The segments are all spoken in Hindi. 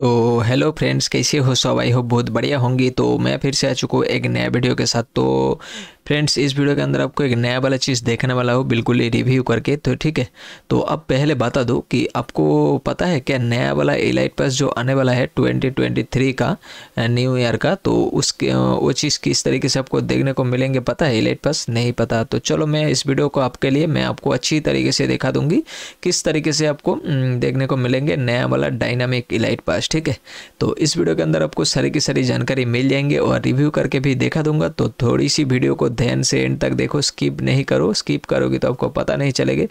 तो हेलो फ्रेंड्स कैसे हो सब आई हो बहुत बढ़िया होंगी तो मैं फिर से आ चुका हूँ एक नया वीडियो के साथ तो फ्रेंड्स इस वीडियो के अंदर आपको एक नया वाला चीज़ देखने वाला हो बिल्कुल ही रिव्यू करके तो ठीक है तो अब पहले बता दो कि आपको पता है क्या नया वाला एलाइट पास जो आने वाला है 2023 का न्यू ईयर का तो उसके वो चीज़ किस तरीके से आपको देखने को मिलेंगे पता है एलाइट पास नहीं पता तो चलो मैं इस वीडियो को आपके लिए मैं आपको अच्छी तरीके से दिखा दूंगी किस तरीके से आपको देखने को मिलेंगे नया वाला डायनामिक इलाइट पास ठीक है तो इस वीडियो के अंदर आपको सारी की सारी जानकारी मिल जाएंगे और रिव्यू करके भी देखा दूंगा तो थोड़ी सी वीडियो को ध्यान से एंड तक देखो स्किप नहीं करो स्किप करोगे तो आपको पता नहीं चलेगा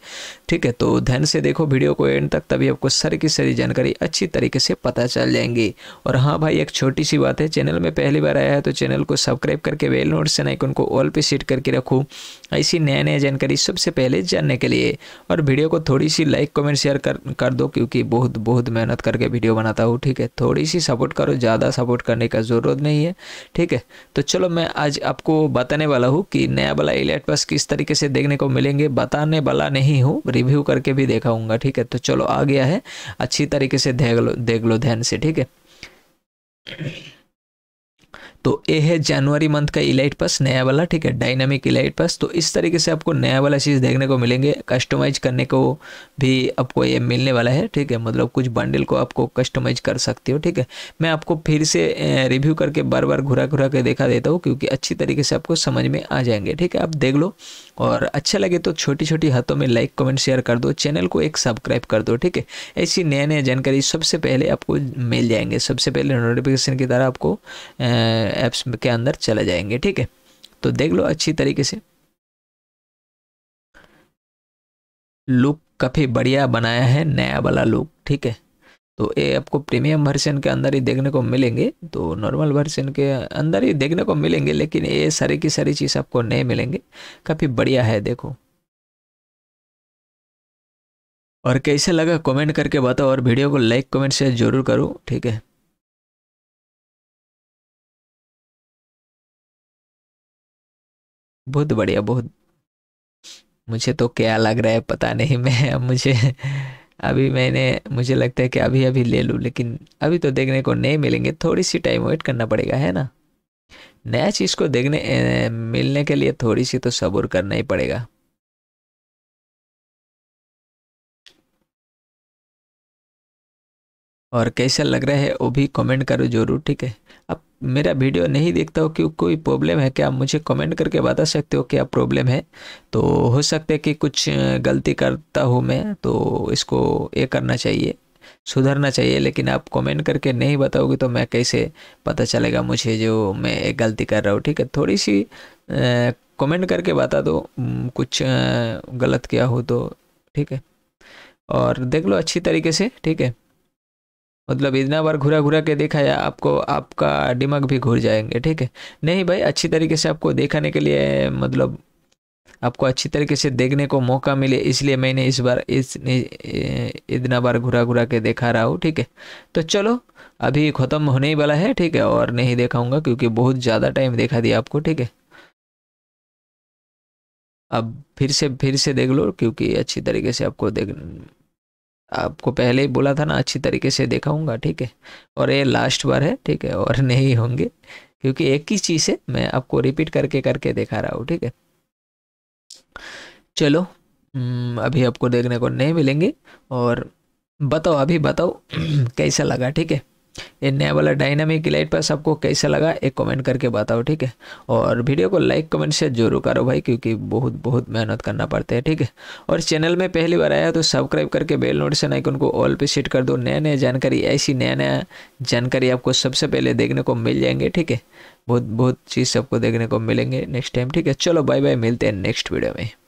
ठीक है तो ध्यान से देखो वीडियो को एंड तक तभी आपको सारी की सारी जानकारी अच्छी तरीके से पता चल जाएंगी और हाँ भाई एक छोटी सी बात है चैनल में पहली बार आया है तो चैनल को सब्सक्राइब करके वेल नोट से नाइकन को ऑल पे सेट करके रखो ऐसी नया नया जानकारी सबसे पहले जानने के लिए और वीडियो को थोड़ी सी लाइक कमेंट शेयर कर कर दो क्योंकि बहुत बहुत मेहनत करके वीडियो बनाता हूँ ठीक है थोड़ी सी सपोर्ट करो ज़्यादा सपोर्ट करने का ज़रूरत नहीं है ठीक है तो चलो मैं आज आपको बताने वाला हूँ कि नया वाला इलेट बस किस तरीके से देखने को मिलेंगे बताने वाला नहीं हूँ रिव्यू करके भी देखाऊंगा ठीक है तो चलो आ गया है अच्छी तरीके से देख लो देख लो ध्यान से ठीक है तो ये है जनवरी मंथ का इलाइट पास नया वाला ठीक है डायनामिक इलाइट पास तो इस तरीके से आपको नया वाला चीज़ देखने को मिलेंगे कस्टमाइज करने को भी आपको ये मिलने वाला है ठीक है मतलब कुछ बंडल को आपको कस्टमाइज कर सकते हो ठीक है मैं आपको फिर से रिव्यू करके बार बार घुरा घुरा के देखा देता हूँ क्योंकि अच्छी तरीके से आपको समझ में आ जाएंगे ठीक है आप देख लो और अच्छा लगे तो छोटी छोटी हाथों में लाइक कमेंट शेयर कर दो चैनल को एक सब्सक्राइब कर दो ठीक है ऐसी नया नया जानकारी सबसे पहले आपको मिल जाएंगे सबसे पहले नोटिफिकेशन की तरह आपको ऐप्स के अंदर चले जाएंगे ठीक है तो देख लो अच्छी तरीके से लुक काफ़ी बढ़िया बनाया है नया वाला लुक ठीक है तो ये आपको प्रीमियम वर्जन के अंदर ही देखने को मिलेंगे तो नॉर्मल वर्जन के अंदर ही देखने को मिलेंगे लेकिन ये सारी की सारी चीज़ आपको नए मिलेंगे काफ़ी बढ़िया है देखो और कैसे लगा कमेंट करके बताओ और वीडियो को लाइक कमेंट शेयर ज़रूर करो ठीक है बहुत बढ़िया बहुत मुझे तो क्या लग रहा है पता नहीं मैं मुझे अभी मैंने मुझे लगता है कि अभी अभी ले लूँ लेकिन अभी तो देखने को नहीं मिलेंगे थोड़ी सी टाइम वेट करना पड़ेगा है ना नया चीज़ को देखने मिलने के लिए थोड़ी सी तो सबूर करना ही पड़ेगा और कैसा लग रहा है वो भी कमेंट करो जरूर ठीक है अब मेरा वीडियो नहीं देखता हो कि कोई प्रॉब्लम है क्या आप मुझे कमेंट करके बता सकते हो क्या प्रॉब्लम है तो हो सकता है कि कुछ गलती करता हूँ मैं तो इसको ये करना चाहिए सुधरना चाहिए लेकिन आप कमेंट करके नहीं बताओगे तो मैं कैसे पता चलेगा मुझे जो मैं एक गलती कर रहा हूँ ठीक है थोड़ी सी कमेंट करके बता दो कुछ गलत किया हो तो ठीक है और देख लो अच्छी तरीके से ठीक है मतलब इतना बार घुरा घुरा के देखा या आपको आपका दिमाग भी घूर जाएंगे ठीक है नहीं भाई अच्छी तरीके से आपको देखाने के लिए मतलब आपको अच्छी तरीके से देखने को मौका मिले इसलिए मैंने इस बार इस इतना बार घुरा घुरा के देखा रहा हूँ ठीक है तो चलो अभी ख़त्म होने ही वाला है ठीक है और नहीं देखाऊँगा क्योंकि बहुत ज़्यादा टाइम देखा दिया आपको ठीक है अब फिर से फिर से देख लो क्योंकि अच्छी तरीके से आपको देख आपको पहले ही बोला था ना अच्छी तरीके से दिखाऊंगा ठीक है और ये लास्ट बार है ठीक है और नहीं होंगे क्योंकि एक ही चीज़ है मैं आपको रिपीट करके करके दिखा रहा हूँ ठीक है चलो हम्म, अभी आपको देखने को नहीं मिलेंगे और बताओ अभी बताओ कैसा लगा ठीक है ये नया वाला डायनामिक लाइट पास आपको कैसा लगा एक कमेंट करके बताओ ठीक है और वीडियो को लाइक कमेंट से जरूर करो भाई क्योंकि बहुत बहुत मेहनत करना पड़ता है ठीक है और चैनल में पहली बार आया तो सब्सक्राइब करके बेल नोटिफिकेशन आइकन को ऑल पे सेट कर दो नया नया जानकारी ऐसी नया नया जानकारी आपको सबसे पहले देखने को मिल जाएंगे ठीक है बहुत बहुत चीज़ सबको देखने को मिलेंगे नेक्स्ट टाइम ठीक है चलो बाय बाय मिलते हैं नेक्स्ट वीडियो में